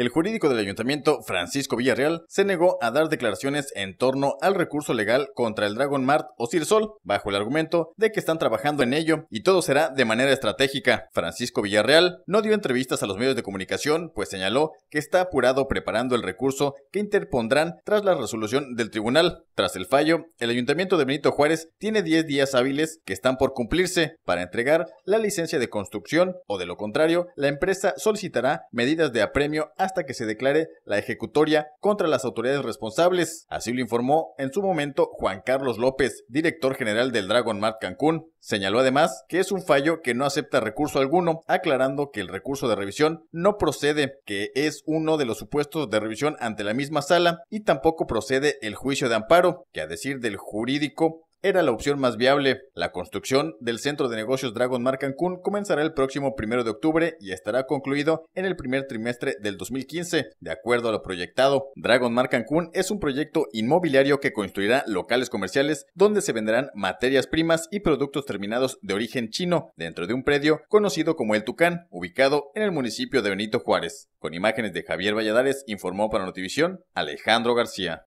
el jurídico del ayuntamiento, Francisco Villarreal, se negó a dar declaraciones en torno al recurso legal contra el Dragon Mart o Cirsol, bajo el argumento de que están trabajando en ello y todo será de manera estratégica. Francisco Villarreal no dio entrevistas a los medios de comunicación, pues señaló que está apurado preparando el recurso que interpondrán tras la resolución del tribunal. Tras el fallo, el ayuntamiento de Benito Juárez tiene 10 días hábiles que están por cumplirse para entregar la licencia de construcción o de lo contrario, la empresa solicitará medidas de apremio a hasta que se declare la ejecutoria contra las autoridades responsables. Así lo informó en su momento Juan Carlos López, director general del Dragon Mart Cancún. Señaló además que es un fallo que no acepta recurso alguno, aclarando que el recurso de revisión no procede, que es uno de los supuestos de revisión ante la misma sala y tampoco procede el juicio de amparo, que a decir del jurídico era la opción más viable. La construcción del centro de negocios Dragon Mar Cancún comenzará el próximo 1 de octubre y estará concluido en el primer trimestre del 2015, de acuerdo a lo proyectado. Dragon Mar Cancún es un proyecto inmobiliario que construirá locales comerciales donde se venderán materias primas y productos terminados de origen chino dentro de un predio conocido como El Tucán, ubicado en el municipio de Benito Juárez. Con imágenes de Javier Valladares, informó para Notivisión Alejandro García.